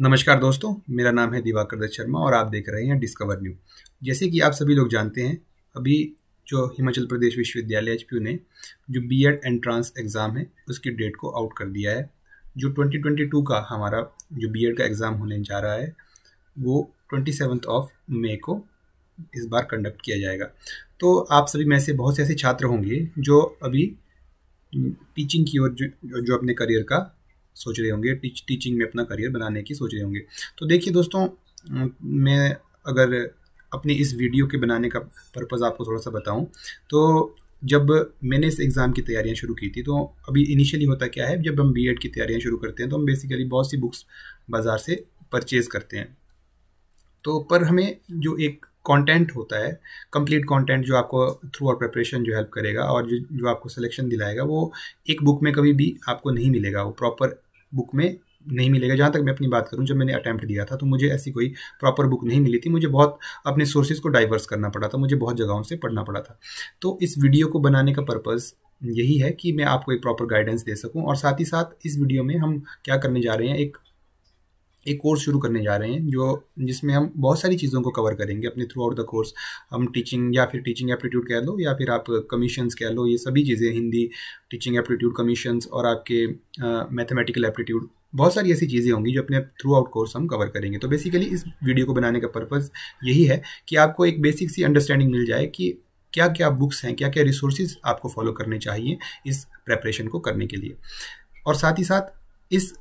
नमस्कार दोस्तों मेरा नाम है दिवाकर दत्त शर्मा और आप देख रहे हैं डिस्कवर न्यू जैसे कि आप सभी लोग जानते हैं अभी जो हिमाचल प्रदेश विश्वविद्यालय एच ने जो बी एड एंट्रांस एग्ज़ाम है उसकी डेट को आउट कर दिया है जो 2022 का हमारा जो बी एड का एग्ज़ाम होने जा रहा है वो ट्वेंटी ऑफ मे को इस बार कंडक्ट किया जाएगा तो आप सभी में से बहुत से ऐसे छात्र होंगे जो अभी टीचिंग की ओर जो, जो अपने करियर का सोच रहे होंगे टीच, टीचिंग में अपना करियर बनाने की सोच रहे होंगे तो देखिए दोस्तों मैं अगर अपने इस वीडियो के बनाने का पर्पज़ आपको थोड़ा सा बताऊं तो जब मैंने इस एग्ज़ाम की तैयारियां शुरू की थी तो अभी इनिशियली होता क्या है जब हम बीएड की तैयारियां शुरू करते हैं तो हम बेसिकली बहुत सी बुक्स बाज़ार से परचेज़ करते हैं तो पर हमें जो एक कंटेंट होता है कंप्लीट कंटेंट जो आपको थ्रू और प्रिपरेशन जो हेल्प करेगा और जो जो आपको सिलेक्शन दिलाएगा वो एक बुक में कभी भी आपको नहीं मिलेगा वो प्रॉपर बुक में नहीं मिलेगा जहाँ तक मैं अपनी बात करूँ जब मैंने अटैम्प्ट दिया था तो मुझे ऐसी कोई प्रॉपर बुक नहीं मिली थी मुझे बहुत अपने सोर्सेज को डाइवर्स करना पड़ा था मुझे बहुत जगहों से पढ़ना पड़ा था तो इस वीडियो को बनाने का पर्पज़ यही है कि मैं आपको एक प्रॉपर गाइडेंस दे सकूं और साथ ही साथ इस वीडियो में हम क्या करने जा रहे हैं एक एक कोर्स शुरू करने जा रहे हैं जो जिसमें हम बहुत सारी चीज़ों को कवर करेंगे अपने थ्रू आउट द कोर्स हम टीचिंग या फिर टीचिंग एप्टीट्यूड कह लो या फिर आप कमीशंस कह लो ये सभी चीज़ें हिंदी टीचिंग एप्टीट्यूड कमीशंस और आपके मैथमेटिकल एप्टीट्यूड बहुत सारी ऐसी चीज़ें होंगी जो अपने थ्रू आउट कोर्स हम कवर करेंगे तो बेसिकली इस वीडियो को बनाने का पर्पज़ यही है कि आपको एक बेसिक सी अंडरस्टैंडिंग मिल जाए कि क्या क्या बुक्स हैं क्या क्या रिसोर्सेज आपको फॉलो करने चाहिए इस प्रेपरेशन को करने के लिए और साथ ही साथ इस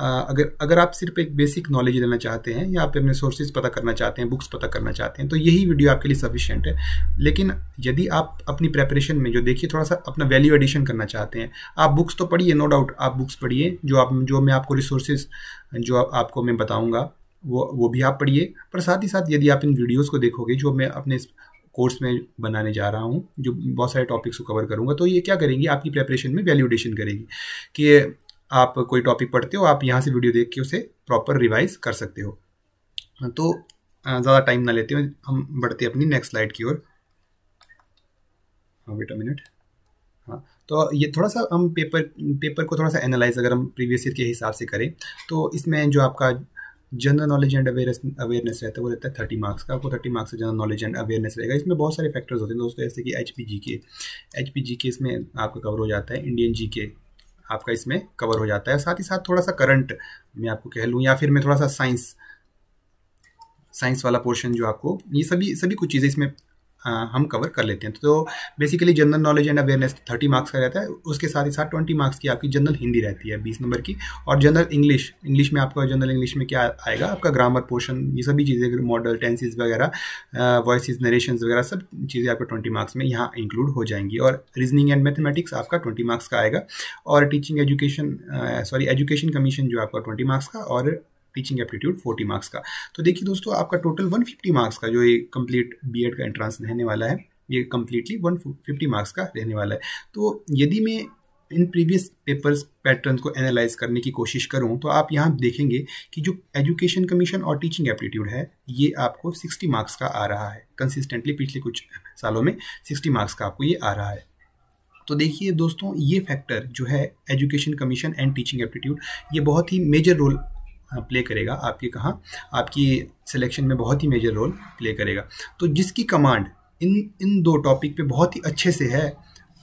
अगर अगर आप सिर्फ एक बेसिक नॉलेज लेना चाहते हैं या आप अपने सोर्सेज पता करना चाहते हैं बुक्स पता करना चाहते हैं तो यही वीडियो आपके लिए सफिशियंट है लेकिन यदि आप अपनी प्रेपरेशन में जो देखिए थोड़ा सा अपना वैल्यू एडिशन करना चाहते हैं आप बुक्स तो पढ़िए नो डाउट आप बुक्स पढ़िए जो आप जो मैं आपको रिसोर्सेज जो आप, आपको मैं बताऊँगा वो वो भी आप पढ़िए पर साथ ही साथ यदि आप इन वीडियोज़ को देखोगे जो मैं अपने कोर्स में बनाने जा रहा हूँ जो बहुत सारे टॉपिक्स को कवर करूँगा तो ये क्या करेंगी आपकी प्रेपरेशन में वैल्यूडेशन करेगी कि आप कोई टॉपिक पढ़ते हो आप यहाँ से वीडियो देख के उसे प्रॉपर रिवाइज कर सकते हो हाँ, तो ज़्यादा टाइम ना लेते हो हम बढ़ते अपनी नेक्स्ट स्लाइड की ओर हाँ वेट अ मिनट हाँ तो ये थोड़ा सा हम पेपर पेपर को थोड़ा सा एनालाइज अगर हम प्रीवियस ईयर के हिसाब से करें तो इसमें जो आपका general knowledge and awareness awareness रहता है वो रहता है थर्टी मार्क्स का आपको थर्टी मार्क्स से जनरल नॉलेज एंड अवेयरनेस रहेगा इसमें बहुत सारे फैक्टर्स होते हैं दोस्तों जैसे कि एच पी जी के एच पी जी के इसमें आपका कवर हो जाता है इंडियन जी के आपका इसमें कवर हो जाता है साथ ही साथ थोड़ा सा करंट मैं आपको कह लूँ या फिर मैं थोड़ा सा साइंस साइंस वाला पोर्शन जो आपको ये सभी सभी कुछ चीज़ें इसमें हाँ, हम कवर कर लेते हैं तो basically general knowledge and awareness thirty marks का रहता है उसके साथ ही साथ ट्वेंटी मार्क्स की आपकी जनरल हिंदी रहती है बीस नंबर की और जनरल इंग्लिश इंग्लिश में आपका जनरल इंग्लिश में क्या आएगा आपका ग्रामर पोर्शन ये सभी चीज़ें मॉडल टेंसिस वगैरह वॉइस नरेशन वगैरह सब चीज़ें आपको ट्वेंटी मार्क्स में यहाँ इंक्लूड हो जाएंगी और रीजनिंग एंड मैथमेटिक्स आपका ट्वेंटी मार्क्स का आएगा और teaching education sorry education commission जो आपका ट्वेंटी मार्क्स का और टीचिंग एप्टीट्यूड फोर्टी मार्क्स का तो देखिए दोस्तों आपका टोटल वन फिफ्टी मार्क्स का जो ये कंप्लीट बी का एंट्रांस रहने वाला है ये कम्प्लीटली वन फिफ्टी मार्क्स का रहने वाला है तो यदि मैं इन प्रीवियस पेपर्स पैटर्न को एनालाइज करने की कोशिश करूँ तो आप यहाँ देखेंगे कि जो एजुकेशन कमीशन और टीचिंग एप्टीट्यूड है ये आपको 60 मार्क्स का आ रहा है कंसिस्टेंटली पिछले कुछ सालों में 60 मार्क्स का आपको ये आ रहा है तो देखिए दोस्तों ये फैक्टर जो है education commission and teaching aptitude ये बहुत ही मेजर रोल प्ले हाँ, करेगा आपकी कहाँ आपकी सिलेक्शन में बहुत ही मेजर रोल प्ले करेगा तो जिसकी कमांड इन इन दो टॉपिक पे बहुत ही अच्छे से है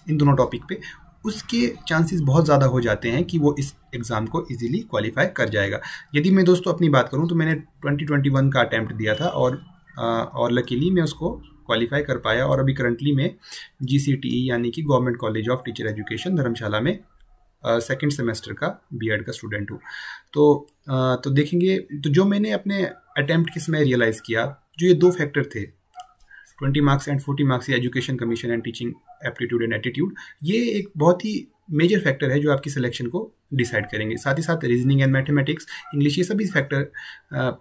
इन दोनों टॉपिक पे उसके चांसेस बहुत ज़्यादा हो जाते हैं कि वो इस एग्ज़ाम को इजीली क्वालिफाई कर जाएगा यदि मैं दोस्तों अपनी बात करूँ तो मैंने 2021 का अटैम्प्ट दिया था और आ, और लकीली मैं उसको क्वालिफाई कर पाया और अभी करंटली मैं जी e यानी कि government college of teacher education Dharamshala में सेकेंड सेमेस्टर का एड का स्टूडेंट हूँ तो तो देखेंगे तो जो मैंने अपने अटैम्प्ट के समय रियलाइज़ किया जो ये दो फैक्टर थे twenty marks and forty marks education commission and teaching aptitude and attitude ये एक बहुत ही मेजर फैक्टर है जो आपकी सिलेक्शन को डिसाइड करेंगे साथ ही साथ रीजनिंग एंड मैथमेटिक्स इंग्लिश ये सभी फैक्टर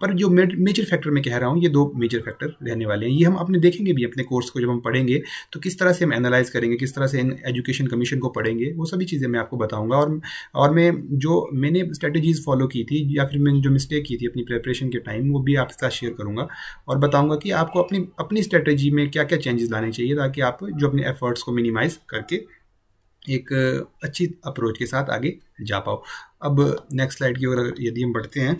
पर जो मेजर फैक्टर मैं कह रहा हूँ ये दो मेजर फैक्टर रहने वाले हैं ये हम अपने देखेंगे भी अपने कोर्स को जब हम पढ़ेंगे तो किस तरह से हम एनालाइज करेंगे किस तरह से एजुकेशन कमीशन को पढ़ेंगे वो सभी चीज़ें मैं आपको बताऊँगा और और मैं जो मैंने स्ट्रेटेजीज फॉलो की थी या फिर मैंने जो मिस्टेक की थी अपनी प्रेपरेशन के टाइम वो भी आपके साथ शेयर करूँगा और बताऊँगा कि आपको अपनी अपनी स्ट्रेटेजी में क्या क्या चेंजेस लाने चाहिए ताकि आप जो अपने एफर्ट्स को मिनिमाइज करके एक अच्छी अप्रोच के साथ आगे जा पाओ अब नेक्स्ट स्लाइड की ओर यदि हम बढ़ते हैं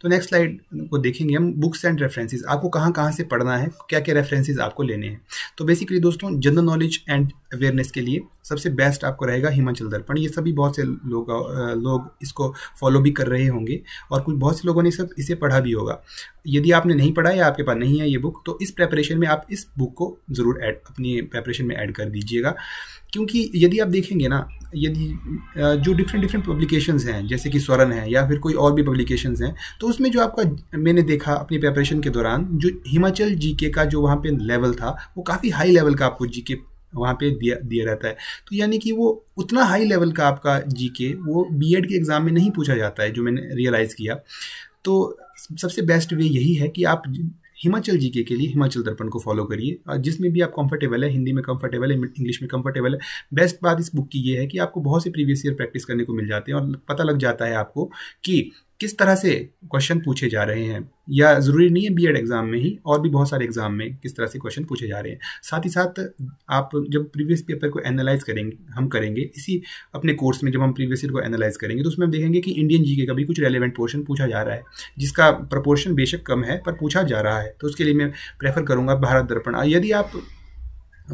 तो नेक्स्ट स्लाइड को देखेंगे हम बुक्स एंड रेफरेंसेस आपको कहाँ कहाँ से पढ़ना है क्या क्या रेफरेंसेस आपको लेने हैं तो बेसिकली दोस्तों जनरल नॉलेज एंड अवेयरनेस के लिए सबसे बेस्ट आपको रहेगा हिमाचल दर्पण ये सभी बहुत से लोग लोग इसको फॉलो भी कर रहे होंगे और कुछ बहुत से लोगों ने सब इसे पढ़ा भी होगा यदि आपने नहीं पढ़ा या आपके पास नहीं है ये बुक तो इस प्रेपरेशन में आप इस बुक को ज़रूर ऐड अपनी प्रेपरेशन में ऐड कर दीजिएगा क्योंकि यदि आप देखेंगे ना यदि जो डिफरेंट डिफरेंट पब्लिकेशंस हैं जैसे कि स्वरण है या फिर कोई और भी पब्लिकेशंस हैं तो उसमें जो आपका मैंने देखा अपनी प्रेपरेशन के दौरान जो हिमाचल जी का जो वहाँ पर लेवल था वो काफ़ी हाई लेवल का आपको के वहाँ पे दिया दिया रहता है तो यानी कि वो उतना हाई लेवल का आपका जीके वो बीएड के एग्ज़ाम में नहीं पूछा जाता है जो मैंने रियलाइज़ किया तो सबसे बेस्ट वे यही है कि आप हिमाचल जीके के लिए हिमाचल दर्पण को फॉलो करिए और जिसमें भी आप कंफर्टेबल है हिंदी में कंफर्टेबल है इंग्लिश में कंफर्टेबल है बेस्ट बात इस बुक की ये है कि आपको बहुत से प्रीवियस ईयर प्रैक्टिस करने को मिल जाते हैं और पता लग जाता है आपको कि किस तरह से क्वेश्चन पूछे जा रहे हैं या ज़रूरी नहीं है बीएड एग्ज़ाम में ही और भी बहुत सारे एग्ज़ाम में किस तरह से क्वेश्चन पूछे जा रहे हैं साथ ही साथ आप जब प्रीवियस पेपर को एनालाइज करेंगे हम करेंगे इसी अपने कोर्स में जब हम प्रीवियस ईयर को एनालाइज करेंगे तो उसमें हम देखेंगे कि इंडियन जीके का भी कुछ रेलिवेंट पोर्शन पूछा जा रहा है जिसका प्रपोर्शन बेशक कम है पर पूछा जा रहा है तो उसके लिए मैं प्रेफर करूँगा भारत दर्पण यदि आप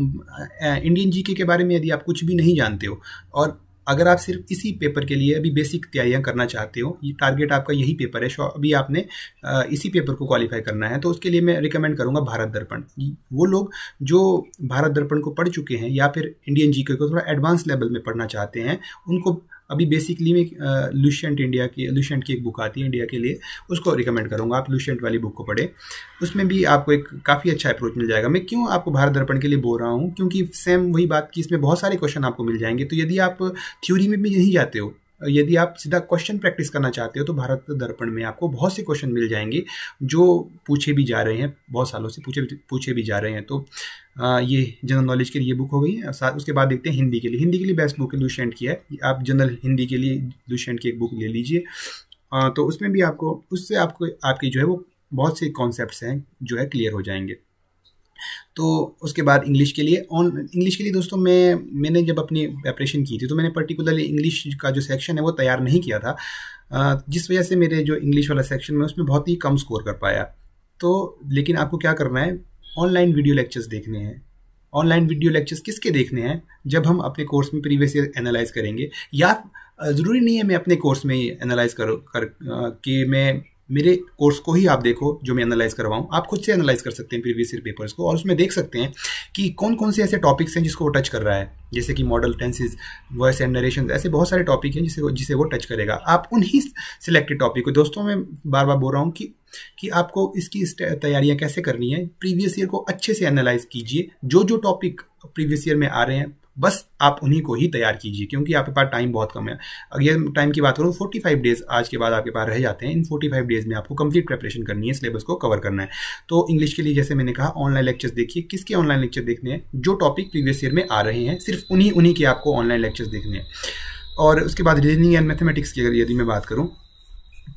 इंडियन जीके के बारे में यदि आप कुछ भी नहीं जानते हो और अगर आप सिर्फ इसी पेपर के लिए अभी बेसिक तैयारियां करना चाहते हो ये टारगेट आपका यही पेपर है शो अभी आपने इसी पेपर को क्वालिफाई करना है तो उसके लिए मैं रिकमेंड करूँगा भारत दर्पण वो लोग जो भारत दर्पण को पढ़ चुके हैं या फिर इंडियन जी को थोड़ा एडवांस लेवल में पढ़ना चाहते हैं उनको अभी बेसिकली मैं लुशियंट इंडिया की लुशियंट की एक बुक आती है इंडिया के लिए उसको रिकमेंड करूँगा आप लुशियंट वाली बुक को पढ़े उसमें भी आपको एक काफ़ी अच्छा अप्रोच मिल जाएगा मैं क्यों आपको भारत दर्पण के लिए बोल रहा हूँ क्योंकि सेम वही बात कि इसमें बहुत सारे क्वेश्चन आपको मिल जाएंगे तो यदि आप थ्योरी में भी नहीं जाते हो यदि आप सीधा क्वेश्चन प्रैक्टिस करना चाहते हो तो भारत दर्पण में आपको बहुत से क्वेश्चन मिल जाएंगे जो पूछे भी जा रहे हैं बहुत सालों से पूछे पूछे भी जा रहे हैं तो ये जनरल नॉलेज के लिए बुक हो गई है साथ उसके बाद देखते हैं हिंदी के लिए हिंदी के लिए बेस्ट बुक दुष्यंट की है आप जनरल हिंदी के लिए दुष्यंट की एक बुक ले लीजिए तो उसमें भी आपको उससे आपको आपकी जो है वो बहुत से कॉन्सेप्ट हैं जो है क्लियर हो जाएंगे तो उसके बाद इंग्लिश के लिए ऑन इंग्लिश के लिए दोस्तों मैं मैंने जब अपनी प्रेपरेशन की थी तो मैंने पर्टिकुलरली इंग्लिश का जो सेक्शन है वो तैयार नहीं किया था जिस वजह से मेरे जो इंग्लिश वाला सेक्शन में उसमें बहुत ही कम स्कोर कर पाया तो लेकिन आपको क्या करना है ऑनलाइन वीडियो लेक्चर्स देखने हैं ऑनलाइन वीडियो लेक्चर्स किसके देखने हैं जब हम अपने कोर्स में प्रीवियस ईयर एनालाइज करेंगे या ज़रूरी नहीं है मैं अपने कोर्स में ही एनालाइज करूँ कर, कर कि मैं मेरे कोर्स को ही आप देखो जो मैं एनालाइज करवाऊँ आप खुद से एनालाइज कर सकते हैं प्रीवियस ईयर पेपर्स को और उसमें देख सकते हैं कि कौन कौन से ऐसे टॉपिक्स हैं जिसको वो टच कर रहा है जैसे कि modal tenses voice and narration ऐसे बहुत सारे टॉपिक हैं जिसे जिसे वो टच करेगा आप उन्हीं सिलेक्टेड टॉपिक को दोस्तों मैं बार बार बोल रहा हूँ कि कि आपको इसकी तैयारियाँ कैसे करनी है प्रीवियस ईयर को अच्छे से एनालाइज कीजिए जो जो टॉपिक प्रीवियस ईयर में आ रहे हैं बस आप उन्हीं को ही तैयार कीजिए क्योंकि आपके पास टाइम बहुत कम है अगर टाइम की बात करूँ फोर्टी फाइव डेज आज के बाद आपके पास रह जाते हैं इन फोर्टी फाइव डेज में आपको कंप्लीट प्रिपरेशन करनी है सिलेबस को कवर करना है तो इंग्लिश के लिए जैसे मैंने कहा ऑनलाइन लेक्चर्स देखिए किसके ऑनलाइन लेक्चर देखने हैं जो टॉपिक प्रीवियस ईयर में आ रहे हैं सिर्फ उन्हीं उन्हीं के आपको ऑनलाइन लेक्चर्स देखने हैं और उसके बाद रीजनिंग एंड मैथमेटिक्स की अगर यदि मैं बात करूँ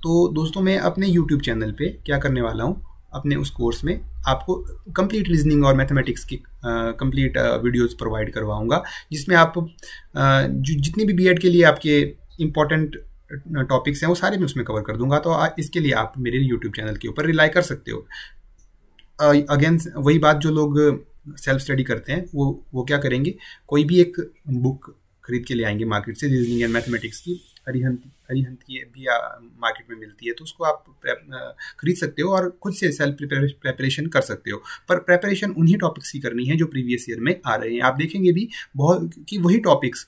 तो दोस्तों मैं अपने यूट्यूब चैनल पर क्या करने वाला हूँ अपने उस कोर्स में आपको कंप्लीट रीजनिंग और मैथमेटिक्स की कंप्लीट वीडियोस प्रोवाइड करवाऊंगा जिसमें आप जो जितने भी बीएड के लिए आपके इम्पोर्टेंट टॉपिक्स हैं वो सारे मैं उसमें कवर कर दूंगा तो इसके लिए आप मेरे यूट्यूब चैनल के ऊपर रिलाई कर सकते हो अगेन वही बात जो लोग सेल्फ स्टडी करते हैं वो वो क्या करेंगे कोई भी एक बुक खरीद के ले आएंगे मार्केट से रीजनिंग एंड मैथमेटिक्स की हरी हंत की भी मार्केट में मिलती है तो उसको आप खरीद सकते हो और खुद से सेल्फ प्रेपरेशन कर सकते हो पर प्रेपरेशन उन्हीं टॉपिक्स की करनी है जो प्रीवियस ईयर में आ रहे हैं आप देखेंगे भी बहुत कि वही टॉपिक्स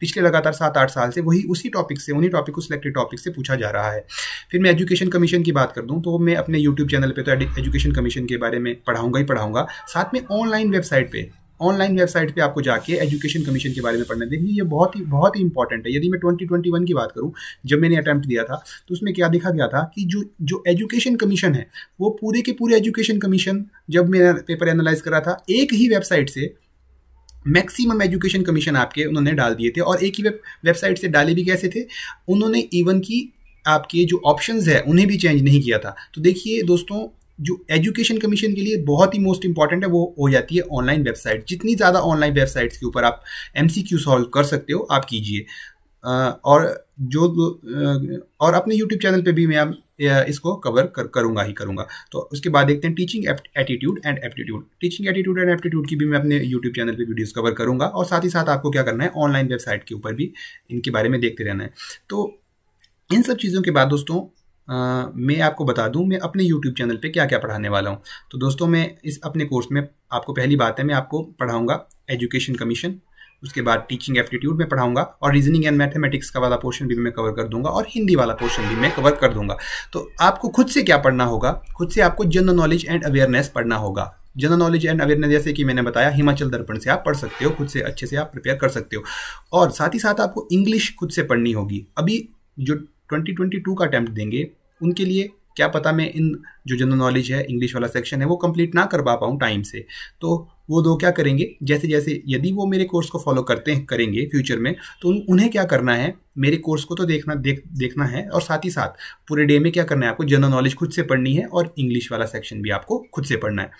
पिछले लगातार सात आठ साल से वही उसी टॉपिक से उन्हीं टॉपिक को सिलेक्टेड टॉपिक से पूछा जा रहा है फिर मैं एजुकेशन कमीशन की बात कर दूं तो मैं अपने यूट्यूब चैनल पे तो एजुकेशन कमीशन के बारे में पढ़ाऊंगा ही पढ़ाऊंगा साथ में ऑनलाइन वेबसाइट पे ऑनलाइन वेबसाइट पे आपको जाके एजुकेशन कमीशन के बारे में पढ़ना देखिए ये बहुत ही बहुत ही इंपॉर्टेंट है यदि मैं 2021 की बात करूँ जब मैंने अटैम्प्ट दिया था तो उसमें क्या देखा गया था कि जो जो एजुकेशन कमीशन है वो पूरे के पूरे एजुकेशन कमीशन जब मैंने पेपर एनालाइज करा था एक ही वेबसाइट से मैक्सिमम एजुकेशन कमीशन आपके उन्होंने डाल दिए थे और एक ही वेबसाइट से डाले भी कैसे थे उन्होंने इवन की आपके जो ऑप्शंस है उन्हें भी चेंज नहीं किया था तो देखिए दोस्तों जो एजुकेशन कमीशन के लिए बहुत ही मोस्ट इंपॉर्टेंट है वो हो जाती है ऑनलाइन वेबसाइट जितनी ज़्यादा ऑनलाइन वेबसाइट्स के ऊपर आप एम सॉल्व कर सकते हो आप कीजिए और जो और अपने यूट्यूब चैनल पे भी मैं आप इसको कवर कर करूंगा ही करूंगा तो उसके बाद देखते हैं teaching attitude and aptitude teaching attitude and aptitude की भी मैं अपने यूट्यूब चैनल पे वीडियोस कवर करूंगा और साथ ही साथ आपको क्या करना है ऑनलाइन वेबसाइट के ऊपर भी इनके बारे में देखते रहना है तो इन सब चीज़ों के बाद दोस्तों मैं आपको बता दूं मैं अपने YouTube चैनल पे क्या क्या पढ़ाने वाला हूं तो दोस्तों मैं इस अपने कोर्स में आपको पहली बात है मैं आपको पढ़ाऊंगा एजुकेशन कमीशन उसके बाद टीचिंग एप्टीट्यूड में पढ़ाऊंगा और रीजनिंग एंड मैथमेटिक्स का वाला पोर्शन भी मैं कवर कर दूंगा और हिंदी वाला पोर्शन भी मैं कवर कर दूंगा तो आपको खुद से क्या पढ़ना होगा खुद से आपको जनरल नॉलेज एंड अवेयरनेस पढ़ना होगा जनरल नॉलेज एंड अवेयरनेस जैसे कि मैंने बताया हिमाचल दर्पण से आप पढ़ सकते हो खुद से अच्छे से आप प्रिपेयर कर सकते हो और साथ ही साथ आपको इंग्लिश खुद से पढ़नी होगी अभी जो 2022 का अटैम्प्ट देंगे उनके लिए क्या पता मैं इन जो जनरल नॉलेज है इंग्लिश वाला सेक्शन है वो कंप्लीट ना कर पा पाऊँ टाइम से तो वो दो क्या करेंगे जैसे जैसे यदि वो मेरे कोर्स को फॉलो करते हैं करेंगे फ्यूचर में तो उन्हें क्या करना है मेरे कोर्स को तो देखना देख देखना है और साथ ही साथ पूरे डे में क्या करना है आपको जनरल नॉलेज खुद से पढ़नी है और इंग्लिश वाला सेक्शन भी आपको खुद से पढ़ना है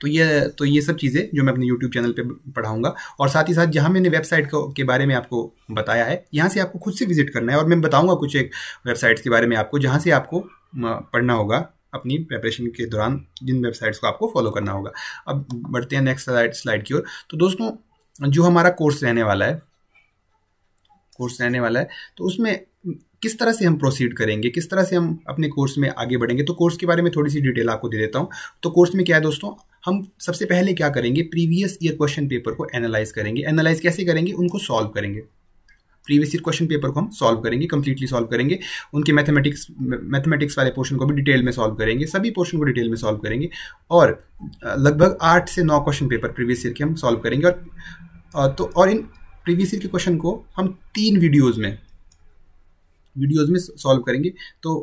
तो ये तो ये सब चीज़ें जो मैं अपने यूट्यूब चैनल पे पढ़ाऊँगा और साथ ही साथ जहाँ मैंने वेबसाइट के बारे में आपको बताया है यहाँ से आपको खुद से विजिट करना है और मैं बताऊँगा कुछ एक वेबसाइट्स के बारे में आपको जहाँ से आपको पढ़ना होगा अपनी प्रेपरेशन के दौरान जिन वेबसाइट्स को आपको फॉलो करना होगा अब बढ़ते हैं नेक्स्ट स्लाइड स्लाइड की ओर तो दोस्तों जो हमारा कोर्स रहने वाला है कोर्स रहने वाला है तो उसमें किस तरह से हम प्रोसीड करेंगे किस तरह से हम अपने कोर्स में आगे बढ़ेंगे तो कोर्स के बारे में थोड़ी सी डिटेल आपको दे देता हूँ तो कोर्स में क्या है दोस्तों हम सबसे पहले क्या करेंगे प्रीवियस ईयर क्वेश्चन पेपर को एनालाइज करेंगे एनालाइज कैसे करेंगे उनको सॉल्व करेंगे प्रीवियस ईयर क्वेश्चन पेपर को हम सॉल्व करेंगे कंप्लीटली सॉल्व करेंगे उनके मैथमेटिक्स मैथमेटिक्स वाले पोर्शन को भी डिटेल में सॉल्व करेंगे सभी पोर्शन को डिटेल में सॉल्व करेंगे और लगभग आठ से नौ क्वेश्चन पेपर प्रीवियस ईयर के हम सॉल्व करेंगे और तो और इन प्रीवियस ईयर के क्वेश्चन को हम तीन वीडियोज़ में वीडियोज़ में सॉल्व करेंगे तो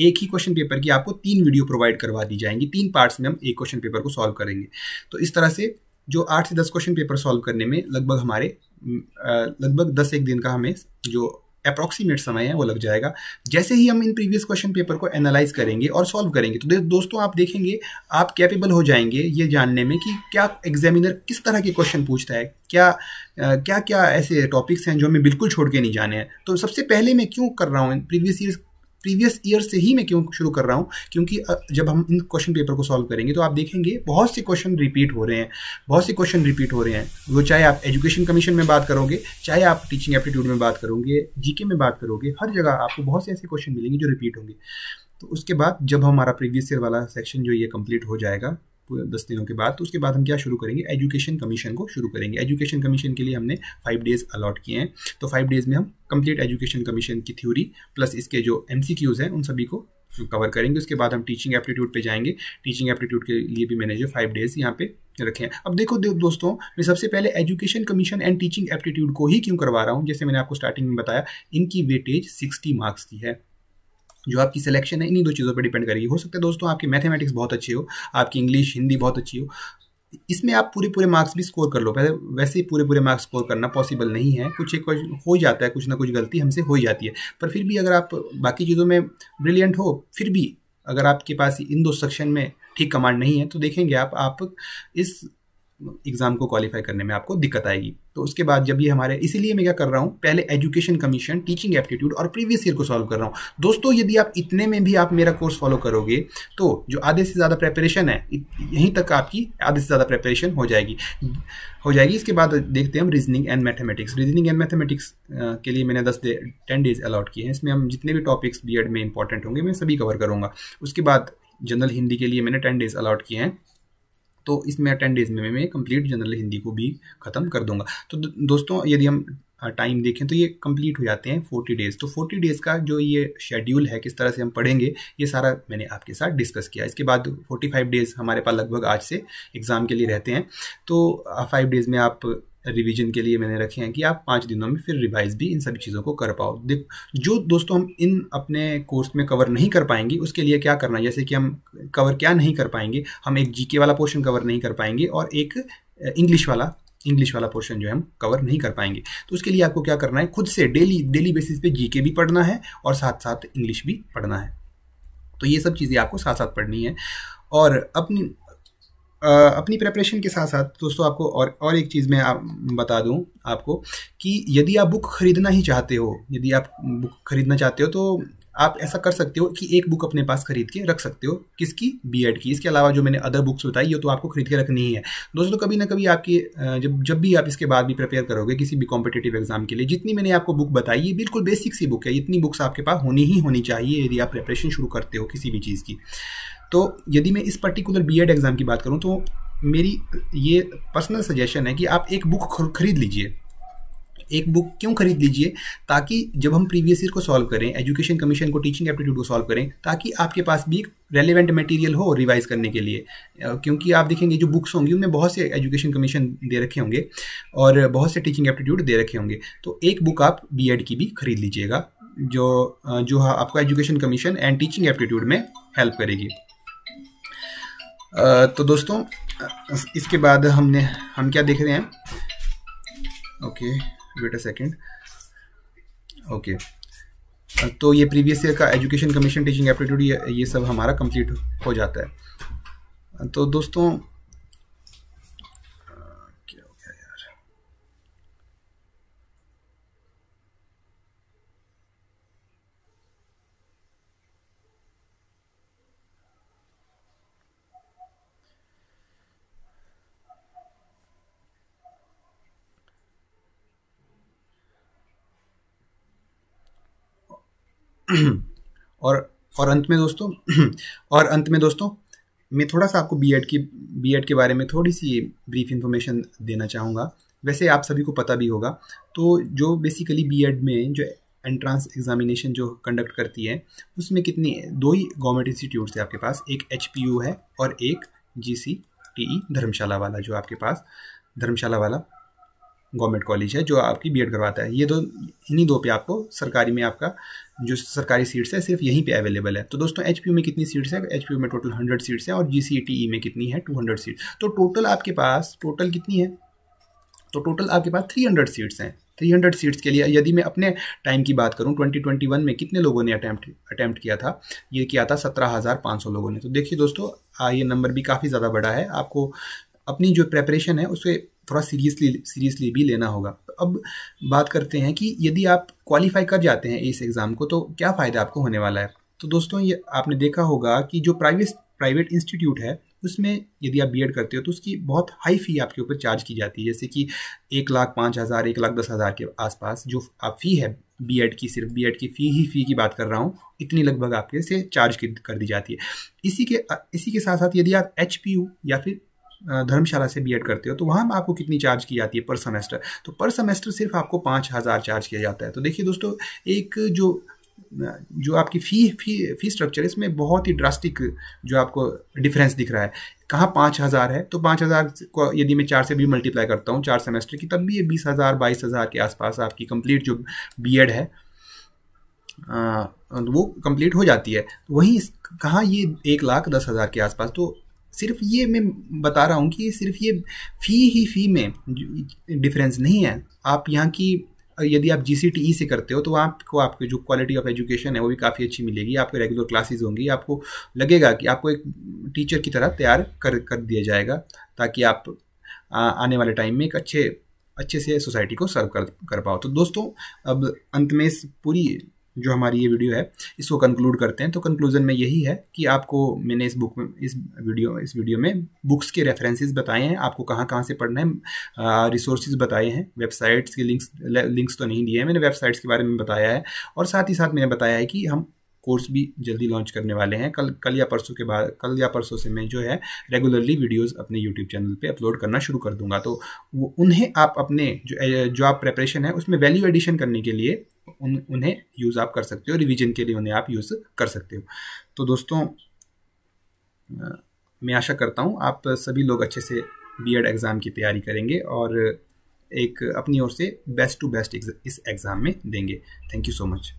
एक ही क्वेश्चन पेपर की आपको तीन वीडियो प्रोवाइड करवा दी जाएंगी तीन पार्ट्स में हम एक क्वेश्चन पेपर को सॉल्व करेंगे तो इस तरह से जो आठ से दस क्वेश्चन पेपर सॉल्व करने में लगभग हमारे हम्म, लगभग दस एक दिन का हमें जो अप्रॉक्सीमेट समय है वो लग जाएगा जैसे ही हम इन प्रीवियस क्वेश्चन पेपर को एनालाइज करेंगे और सॉल्व करेंगे तो दोस्तों आप देखेंगे आप कैपेबल हो जाएंगे ये जानने में कि क्या एग्जामिनर किस तरह के क्वेश्चन पूछता है क्या क्या क्या ऐसे टॉपिक्स हैं जो हमें बिल्कुल छोड़ के नहीं जाने हैं तो सबसे पहले मैं क्यों कर रहा हूँ प्रीवियस ईयर प्रीवियस ईयर से ही मैं क्यों शुरू कर रहा हूँ क्योंकि जब हम इन क्वेश्चन पेपर को सॉल्व करेंगे तो आप देखेंगे बहुत से क्वेश्चन रिपीट हो रहे हैं बहुत से क्वेश्चन रिपीट हो रहे हैं वो चाहे आप एजुकेशन कमीशन में बात करोगे चाहे आप टीचिंग एप्टीट्यूड में बात करोगे जीके में बात करोगे हर जगह आपको बहुत से ऐसे क्वेश्चन मिलेंगे जो रिपीट होंगे तो उसके बाद जब हमारा प्रीवियस ईयर वाला सेक्शन जो ये कंप्लीट हो जाएगा दस दिनों के बाद तो उसके बाद हम क्या शुरू करेंगे एजुकेशन कमीशन को शुरू करेंगे एजुकेशन कमीशन के लिए हमने फाइव डेज अलॉट किए हैं तो फाइव डेज में हम कंप्लीट एजुकेशन कमीशन की थ्योरी प्लस इसके जो एम हैं उन सभी को कवर करेंगे उसके बाद हम टीचिंग एप्टीट्यूड पे जाएंगे टीचिंग एप्टीट्यूड के लिए भी मैंने जो फाइव डेज यहाँ पे रखे हैं अब देखो दोस्तों मैं सबसे पहले education commission and teaching aptitude को ही क्यों करवा रहा हूँ जैसे मैंने आपको स्टार्टिंग में बताया इनकी वेटेज सिक्सटी मार्क्स की है जो आपकी सिलेक्शन है इन्हीं दो चीज़ों पर डिपेंड करेगी हो सकता है दोस्तों आपकी मैथमेटिक्स बहुत अच्छी हो आपकी इंग्लिश हिंदी बहुत अच्छी हो इसमें आप पूरे पूरे मार्क्स भी स्कोर कर लो पहले वैसे ही पूरे पूरे मार्क्स स्कोर करना पॉसिबल नहीं है कुछ एक हो जाता है कुछ ना कुछ गलती हमसे हो ही जाती है पर फिर भी अगर आप बाकी चीज़ों में ब्रिलियंट हो फिर भी अगर आपके पास इन दो सेक्शन में ठीक कमांड नहीं है तो देखेंगे आप आप इस एग्ज़ाम को क्वालिफाई करने में आपको दिक्कत आएगी तो उसके बाद जब ये हमारे इसीलिए मैं क्या कर रहा हूँ पहले एजुकेशन कमीशन टीचिंग एप्टीट्यूड और प्रीवियस ईयर को सॉल्व कर रहा हूँ दोस्तों यदि आप इतने में भी आप मेरा कोर्स फॉलो करोगे तो जो आधे से ज़्यादा प्रेपरेशन है यहीं तक आपकी आधे से ज़्यादा प्रेपरेशन हो जाएगी हो जाएगी इसके बाद देखते हैं हम reasoning and mathematics reasoning and mathematics के लिए मैंने दस डे टेन डेज अलाउट किए हैं इसमें हम जितने भी टॉपिक्स बी में इंपॉर्टेंट होंगे मैं सभी कवर करूँगा उसके बाद जनरल हिंदी के लिए मैंने टेन डेज अलाउट किए हैं तो इसमें टेन डेज में मैं कंप्लीट जनरल हिंदी को भी ख़त्म कर दूंगा तो दोस्तों यदि हम टाइम देखें तो ये कंप्लीट हो जाते हैं फोर्टी डेज़ तो फोर्टी डेज़ का जो ये शेड्यूल है किस तरह से हम पढ़ेंगे ये सारा मैंने आपके साथ डिस्कस किया इसके बाद फोर्टी फाइव डेज़ हमारे पास लगभग आज से एग्ज़ाम के लिए रहते हैं तो फाइव डेज़ में आप रिवीजन के लिए मैंने रखे हैं कि आप पाँच दिनों में फिर रिवाइज भी इन सभी चीज़ों को कर पाओ देख जो दोस्तों हम इन अपने कोर्स में कवर नहीं कर पाएंगे उसके लिए क्या करना है जैसे कि हम कवर क्या नहीं कर पाएंगे हम एक जीके वाला पोर्शन कवर नहीं कर पाएंगे और एक इंग्लिश वाला इंग्लिश वाला पोर्शन जो है हम कवर नहीं कर पाएंगे तो उसके लिए आपको क्या करना है खुद से डेली डेली बेसिस पे जीके भी पढ़ना है और साथ साथ इंग्लिश भी पढ़ना है तो ये सब चीज़ें आपको साथ साथ पढ़नी है और अपनी अपनी प्रेपरेशन के साथ साथ दोस्तों आपको और और एक चीज़ मैं आप बता दूं आपको कि यदि आप बुक खरीदना ही चाहते हो यदि आप बुक खरीदना चाहते हो तो आप ऐसा कर सकते हो कि एक बुक अपने पास खरीद के रख सकते हो किसकी बी एड की इसके अलावा जो मैंने अदर बुक्स बताई ये तो आपको खरीद के रखनी ही है दोस्तों कभी ना कभी आपकी जब जब भी आप इसके बाद भी प्रिपेयर करोगे किसी भी कॉम्पिटेटिव एग्जाम के लिए जितनी मैंने आपको बुक बताई ये बिल्कुल बेसिक सी बुक है इतनी बुक्स आपके पास होनी ही होनी चाहिए यदि आप प्रेपरेशन शुरू करते हो किसी भी चीज़ की तो यदि मैं इस पर्टिकुलर बी एग्ज़ाम की बात करूँ तो मेरी ये पर्सनल सजेशन है कि आप एक बुक खरीद लीजिए एक बुक क्यों खरीद लीजिए ताकि जब हम प्रीवियस ईयर को सॉल्व करें एजुकेशन कमीशन को टीचिंग एप्टीट्यूड को सॉल्व करें ताकि आपके पास भी एक रेलिवेंट मटेरियल हो रिवाइज करने के लिए क्योंकि आप देखेंगे जो बुक्स होंगी उनमें बहुत से एजुकेशन कमीशन दे रखे होंगे और बहुत से टीचिंग एप्टीट्यूड दे रखे होंगे तो एक बुक आप बी की भी खरीद लीजिएगा जो जो आपको education commission and teaching aptitude में हेल्प करेगी तो दोस्तों इसके बाद हमने हम क्या देख रहे हैं okay wait a second okay तो ये प्रीवियस ईयर का एजुकेशन कमीशन टीचिंग एप्टीट्यूड ये सब हमारा कंप्लीट हो जाता है तो दोस्तों और और अंत में दोस्तों और अंत में दोस्तों मैं थोड़ा सा आपको बीएड की बीएड के बारे में थोड़ी सी ब्रीफ इन्फॉर्मेशन देना चाहूँगा वैसे आप सभी को पता भी होगा तो जो बेसिकली बीएड में जो एंट्रांस एग्जामिनेशन जो कंडक्ट करती है उसमें कितनी दो ही गवर्नमेंट इंस्टीट्यूट्स है आपके पास एक एच है और एक जी सी टी ई धर्मशाला वाला जो आपके पास धर्मशाला वाला गवर्नमेंट कॉलेज है जो आपकी बीएड करवाता है ये दो इन्हीं दो पे आपको सरकारी में आपका जो सरकारी सीट्स है सिर्फ यहीं पे अवेलेबल है तो दोस्तों एच में कितनी सीट्स है एच में टोटल हंड्रेड सीट्स है और जी e e में कितनी है टू हंड्रेड सीट्स तो टोटल आपके पास टोटल कितनी है तो टोटल आपके पास थ्री हंड्रेड सीट्स हैं थ्री हंड्रेड सीट्स के लिए यदि मैं अपने टाइम की बात करूं ट्वेंटी ट्वेंटी वन में कितने लोगों ने अटैम्प्ट अटैम्प्ट किया था ये किया था सत्रह हज़ार पाँच सौ लोगों ने तो देखिए दोस्तों ये नंबर भी काफ़ी ज़्यादा बड़ा है आपको अपनी जो प्रेपरेशन है उसे थोड़ा सीरियसली सीरियसली भी लेना होगा तो अब बात करते हैं कि यदि आप क्वालिफाई कर जाते हैं इस एग्ज़ाम को तो क्या फ़ायदा आपको होने वाला है तो दोस्तों ये आपने देखा होगा कि जो प्राइवेट प्राइवेट इंस्टीट्यूट है उसमें यदि आप बीएड करते हो तो उसकी बहुत हाई फी आपके ऊपर चार्ज की जाती है जैसे कि एक लाख पाँच हज़ार एक लाख दस हज़ार के आसपास जो आप फ़ी है बीएड की सिर्फ बीएड की फ़ी ही फ़ी की बात कर रहा हूँ इतनी लगभग आपके से चार्ज कर दी जाती है इसी के इसी के साथ साथ यदि आप एच या फिर धर्मशाला से बीएड करते हो तो वहाँ आपको कितनी चार्ज की जाती है पर सेमेस्टर तो पर सेमेस्टर सिर्फ आपको पाँच हज़ार चार्ज किया जाता है तो देखिए दोस्तों एक जो जो आपकी फ़ी फी फी स्ट्रक्चर इसमें बहुत ही ड्रास्टिक जो आपको डिफरेंस दिख रहा है कहाँ पाँच हज़ार है तो पाँच हज़ार को यदि मैं चार से भी मल्टीप्लाई करता हूँ चार सेमेस्टर की तब भी ये बीस हज़ार बाईस हज़ार के आसपास आपकी कंप्लीट जो एड है आ, वो कंप्लीट हो जाती है तो वहीं कहाँ ये एक लाख दस हज़ार के आसपास तो सिर्फ ये मैं बता रहा हूँ कि सिर्फ ये फ़ी ही फ़ी में डिफरेंस नहीं है आप यहाँ की यदि आप जी सी e से करते हो तो आपको आपके जो क्वालिटी ऑफ एजुकेशन है वो भी काफ़ी अच्छी मिलेगी आपके रेगुलर क्लासेस होंगी आपको लगेगा कि आपको एक टीचर की तरह तैयार कर कर दिया जाएगा ताकि आप आ, आने वाले टाइम में एक अच्छे अच्छे से सोसाइटी को सर्व कर कर पाओ तो दोस्तों अब अंत में इस पूरी जो हमारी ये वीडियो है इसको कंक्लूड करते हैं तो कंक्लूजन में यही है कि आपको मैंने इस बुक में इस वीडियो इस वीडियो में बुक्स के रेफरेंसेस बताए हैं आपको कहाँ कहाँ से पढ़ना है रिसोर्सेज बताए हैं वेबसाइट्स के लिंक्स लिंक्स तो नहीं दिए हैं मैंने वेबसाइट्स के बारे में बताया है और साथ ही साथ मैंने बताया है कि हम कोर्स भी जल्दी लॉन्च करने वाले हैं कल कल या परसों के बाद कल या परसों से मैं जो है रेगुलरली वीडियोस अपने यूट्यूब चैनल पे अपलोड करना शुरू कर दूंगा तो वो उन्हें आप अपने जो जो आप प्रेपरेशन है उसमें वैल्यू एडिशन करने के लिए उन उन्हें यूज़ आप कर सकते हो रिवीजन के लिए उन्हें आप यूज़ कर सकते हो तो दोस्तों मैं आशा करता हूँ आप सभी लोग अच्छे से बी एड एग्ज़ाम की तैयारी करेंगे और एक अपनी ओर से बेस्ट टू बेस्ट इस एग्ज़ाम में देंगे थैंक यू सो मच